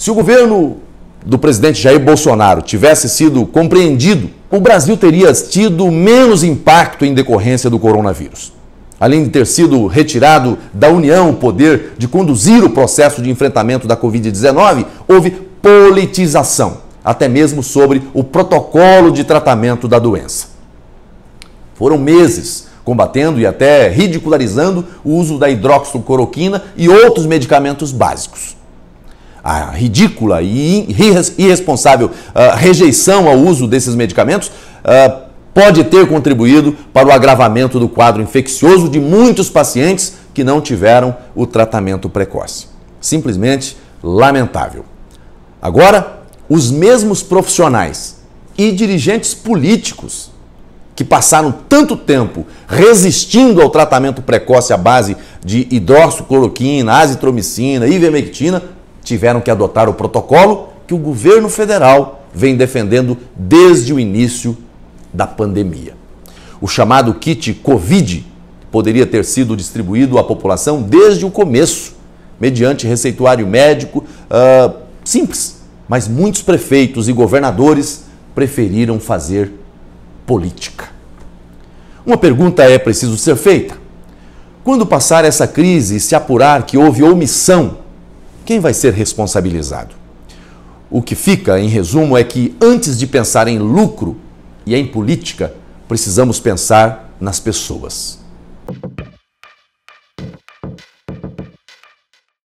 Se o governo do presidente Jair Bolsonaro tivesse sido compreendido, o Brasil teria tido menos impacto em decorrência do coronavírus. Além de ter sido retirado da União o poder de conduzir o processo de enfrentamento da Covid-19, houve politização, até mesmo sobre o protocolo de tratamento da doença. Foram meses combatendo e até ridicularizando o uso da hidroxicloroquina e outros medicamentos básicos a ridícula e irresponsável ah, rejeição ao uso desses medicamentos ah, pode ter contribuído para o agravamento do quadro infeccioso de muitos pacientes que não tiveram o tratamento precoce. Simplesmente lamentável. Agora, os mesmos profissionais e dirigentes políticos que passaram tanto tempo resistindo ao tratamento precoce à base de hidroxicloroquina, azitromicina, ivermectina, tiveram que adotar o protocolo que o governo federal vem defendendo desde o início da pandemia. O chamado kit Covid poderia ter sido distribuído à população desde o começo, mediante receituário médico uh, simples, mas muitos prefeitos e governadores preferiram fazer política. Uma pergunta é preciso ser feita. Quando passar essa crise e se apurar que houve omissão quem vai ser responsabilizado? O que fica, em resumo, é que antes de pensar em lucro e em política, precisamos pensar nas pessoas.